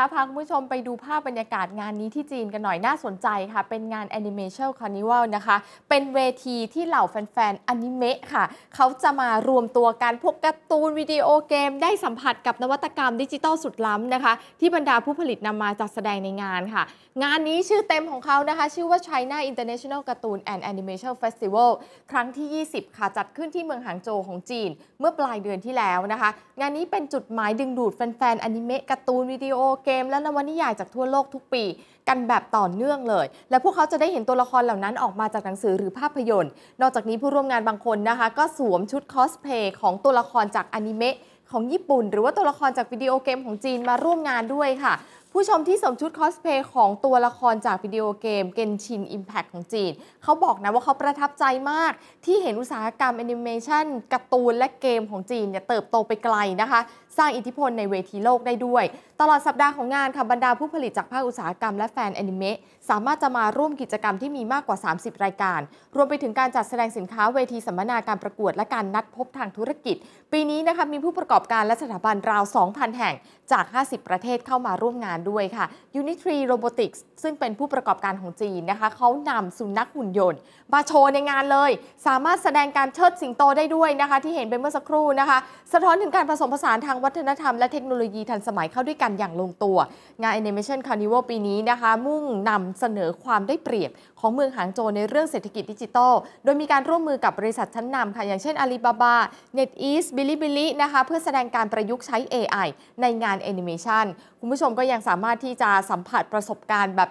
คะพาคุณผู้ชมไปดูภาพบรรยากาศงานนี้ที่จีนกันหน่อย น่าสนใจค่ะ เป็นงาน Animation Carnival นะคะ เป็นเวทีที่เหล่าแฟนๆอนิเมะค่ะ เขาจะมารวมตัวกันพวกการ์ตูนวิดีโอเกม ได้สัมผัสกับนวัตกรรมดิจิตอลสุดล้ำนะคะที่บรรดาผู้ผลิตนำมาจัดแสดงในงานค่ะ งานนี้ชื่อเต็มของเขานะคะ ชื่อว่า China International Cartoon and Animation Festival ครั้งที่ 20ค่ะจัดขึ้นที่เมืองหางโจวของจีนเมื่อปลายเดือนที่แล้วนะคะงานนี้เป็นจุดหมายดึงดูดแฟนๆอนิเมะการ์ตูนวิดีโอเกกมและนวนิยายจากทั่วโลกทุกปี กันแบบต่อเนื่องเลย และพวกเขาจะได้เห็นตัวละครเหล่านั้นออกมาจากหนังสือหรือภาพยนตร์ นอกจากนี้ผู้ร่วมงานบางคนนะคะ ก็สวมชุดคอสเพลย์ของตัวละครจากอนิเมะของญี่ปุ่นหรือว่าตัวละครจากวิดีโอเกมของจีนมาร่วมงานด้วยค่ะผู้ชมที่สวมชุดคอสเพย์ของตัวละครจากวิดีโอเกมเกนชินอิมแพคของจีน เขาบอกนะว่าเขาประทับใจมากที่เห็นอุตสาหกรรม แอนิเมชันการ์ตูนและเกมของจีนเนี่ยเติบโตไปไกลนะคะ สร้างอิทธิพลในเวทีโลกได้ด้วย ตลอดสัปดาห์ของงานค่ะบรรดาผู้ผลิตจากภาคอุตสาหกรรมและแฟนแอนิเมะสามารถจะมาร่วมกิจกรรมที่มีมากกว่า 30 รายการ รวมไปถึงการจัดแสดงสินค้าเวทีสัมมนาการประกวด และการนัดพบทางธุรกิจ ปีนี้นะคะมีผู้ประกอบการและสถาบันราว 2,000 แห่งจาก 50 ประเทศเข้ามาร่วมงานด้วยค่ะ Unitree Robotics ซึ่งเป็นผู้ประกอบการของจีนนะคะเขานำสุนัขหุ่นยนต์มาโชว์ในงานเลย สามารถแสดงการเชิดสิงโตได้ด้วยนะคะที่เห็นไปเมื่อสักครู่นะคะ สะท้อนถึงการผสมผสานทางวัฒนธรรมและเทคโนโลยีทันสมัยเข้าด้วยกันอย่างลงตัว งาน Animation Carnival ปีนี้นะคะมุ่งนำเสนอความได้เปรียบของเมืองหางโจวในเรื่องเศรษฐกิจดิจิทัลโดยมีการร่วมมือกับบริษัทชั้นนำค่ะ อย่างเช่นอาลีบาบาเน็ตอีสบิลิบิลินะคะ เพื่อแสดงการประยุกต์ใช้ AI ในงานแอนิเมชันคุณผู้ชมก็ยังสามารถที่จะสัมผัสประสบการณ์ แบบ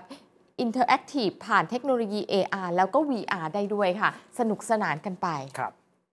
อินเทอร์แอคทีฟผ่านเทคโนโลยี AR แล้วก็ VR ได้ด้วยค่ะ สนุกสนานกันไปครับ